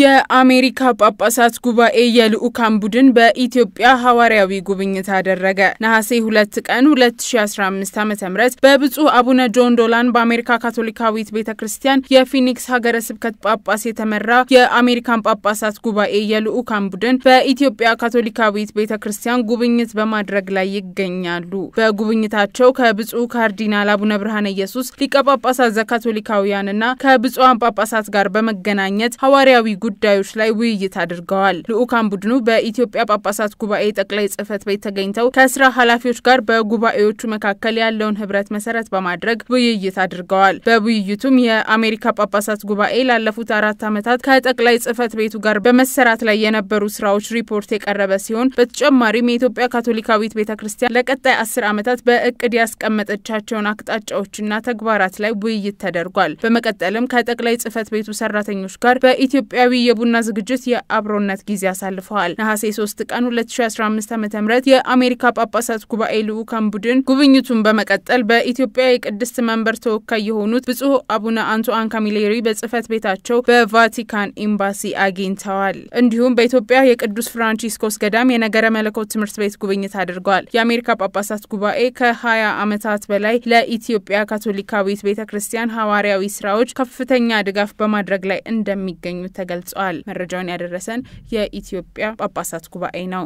የአሜሪካ ጳጳሳት ጉባኤ የልዑካን ቡድን በኢትዮጵያ ሐዋርያዊ ጉብኝት አደረገ። ነሐሴ ሁለት ቀን 2015 ዓ ም በብፁዕ አቡነ ጆን ዶላን በአሜሪካ ካቶሊካዊት ቤተ ክርስቲያን የፊኒክስ ሀገረ ስብከት ጳጳስ የተመራ የአሜሪካን ጳጳሳት ጉባኤ የልዑካን ቡድን በኢትዮጵያ ካቶሊካዊት ቤተ ክርስቲያን ጉብኝት በማድረግ ላይ ይገኛሉ። በጉብኝታቸው ከብፁዕ ካርዲናል አቡነ ብርሃነ ኢየሱስ ሊቀ ጳጳሳት ዘካቶሊካውያንና ከብፁዓን ጳጳሳት ጋር በመገናኘት ሐዋርያዊ ጉዳዮች ላይ ውይይት አድርገዋል። ልዑካን ቡድኑ በኢትዮጵያ ጳጳሳት ጉባኤ ጠቅላይ ጽህፈት ቤት ተገኝተው ከስራ ኃላፊዎች ጋር በጉባኤዎቹ መካከል ያለውን ህብረት መሰረት በማድረግ ውይይት አድርገዋል። በውይይቱም የአሜሪካ ጳጳሳት ጉባኤ ላለፉት አራት ዓመታት ከጠቅላይ ጽህፈት ቤቱ ጋር በመሰራት ላይ የነበሩ ስራዎች ሪፖርት የቀረበ ሲሆን በተጨማሪም የኢትዮጵያ ካቶሊካዊት ቤተ ክርስቲያን ለቀጣይ አስር ዓመታት በእቅድ ያስቀመጠቻቸውን አቅጣጫዎችና ተግባራት ላይ ውይይት ተደርጓል። በመቀጠልም ከጠቅላይ ጽህፈት ቤቱ ሰራተኞች ጋር በኢትዮጵያ ብሔራዊ የቡና ዝግጅት የአብሮነት ጊዜ አሳልፈዋል። ነሐሴ 3 ቀን 2015 ዓ ም የአሜሪካ ጳጳሳት ጉባኤ ልዑካን ቡድን ጉብኝቱን በመቀጠል በኢትዮጵያ የቅድስት መንበር ተወካይ የሆኑት ብፁዕ አቡነ አንቶአን ካሚሌሪ በጽህፈት ቤታቸው በቫቲካን ኤምባሲ አግኝተዋል። እንዲሁም በኢትዮጵያ የቅዱስ ፍራንቺስኮስ ገዳም የነገረ መለኮት ትምህርት ቤት ጉብኝት አድርገዋል። የአሜሪካ ጳጳሳት ጉባኤ ከ20 ዓመታት በላይ ለኢትዮጵያ ካቶሊካዊት ቤተ ክርስቲያን ሐዋርያዊ ስራዎች ከፍተኛ ድጋፍ በማድረግ ላይ እንደሚገኙ ተገልጿል። ገልጸዋል። መረጃውን ያደረሰን የኢትዮጵያ ጳጳሳት ጉባኤ ነው።